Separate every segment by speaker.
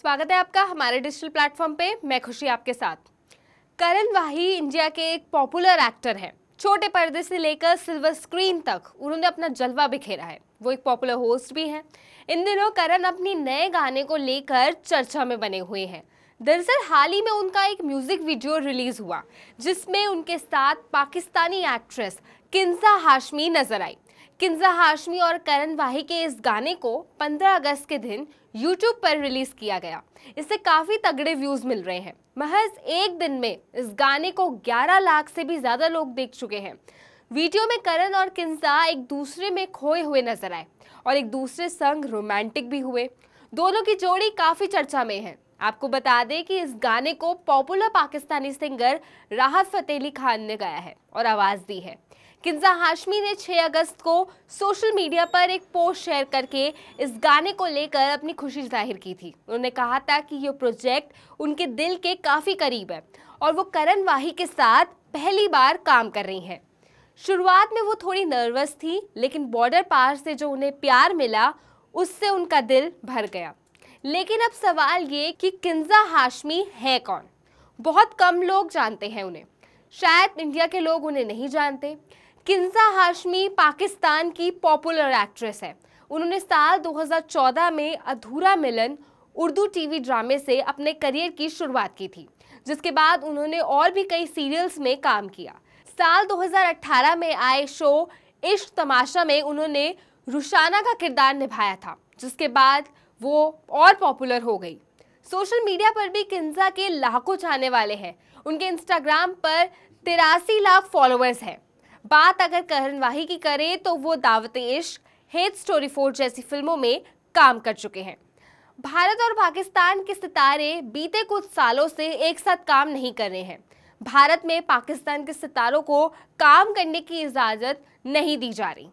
Speaker 1: स्वागत है आपका हमारे डिजिटल प्लेटफॉर्म पे मैं खुशी आपके साथ करण वाही इंडिया के एक पॉपुलर एक्टर हैं छोटे पर्दे से लेकर सिल्वर स्क्रीन तक उन्होंने अपना जलवा बिखेरा है वो एक पॉपुलर होस्ट भी हैं इन दिनों करण अपने नए गाने को लेकर चर्चा में बने हुए हैं दरअसल हाल ही में उनका एक म्यूजिक वीडियो रिलीज हुआ जिसमें उनके साथ पाकिस्तानी एक्ट्रेस किन्सा हाशमी नजर आई किंजा हाशमी और करण वाही के इस गाने को 15 अगस्त के दिन YouTube पर रिलीज किया गया इससे काफ़ी तगड़े व्यूज़ मिल रहे हैं महज एक दिन में इस गाने को 11 लाख से भी ज़्यादा लोग देख चुके हैं वीडियो में करण और किंजा एक दूसरे में खोए हुए नजर आए और एक दूसरे संग रोमांटिक भी हुए दोनों की जोड़ी काफ़ी चर्चा में है आपको बता दें कि इस गाने को पॉपुलर पाकिस्तानी सिंगर राहत फतेह अली खान ने गाया है और आवाज़ दी है किंजा हाशमी ने 6 अगस्त को सोशल मीडिया पर एक पोस्ट शेयर करके इस गाने को लेकर अपनी खुशी जाहिर की थी उन्होंने कहा था कि ये प्रोजेक्ट उनके दिल के काफ़ी करीब है और वो करण वाही के साथ पहली बार काम कर रही हैं शुरुआत में वो थोड़ी नर्वस थी लेकिन बॉर्डर पार से जो उन्हें प्यार मिला उससे उनका दिल भर गया लेकिन अब सवाल ये कि किंजा हाशमी है कौन बहुत कम लोग जानते हैं उन्हें शायद इंडिया के लोग उन्हें नहीं जानते किंजा हाशमी पाकिस्तान की पॉपुलर एक्ट्रेस है उन्होंने साल 2014 में अधूरा मिलन उर्दू टीवी ड्रामे से अपने करियर की शुरुआत की थी जिसके बाद उन्होंने और भी कई सीरियल्स में काम किया साल 2018 में आए शो इश्क तमाशा में उन्होंने रुशाना का किरदार निभाया था जिसके बाद वो और पॉपुलर हो गई सोशल मीडिया पर भी किन्जा के लाखों जाने वाले हैं उनके इंस्टाग्राम पर तिरासी लाख फॉलोअर्स हैं बात अगर करण वाही की करें तो वो दावत इश्क हेट स्टोरी फोर जैसी फिल्मों में काम कर चुके हैं भारत और पाकिस्तान के सितारे बीते कुछ सालों से एक साथ काम नहीं कर रहे हैं भारत में पाकिस्तान के सितारों को काम करने की इजाज़त नहीं दी जा रही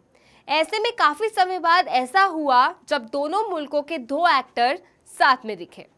Speaker 1: ऐसे में काफ़ी समय बाद ऐसा हुआ जब दोनों मुल्कों के दो एक्टर साथ में दिखे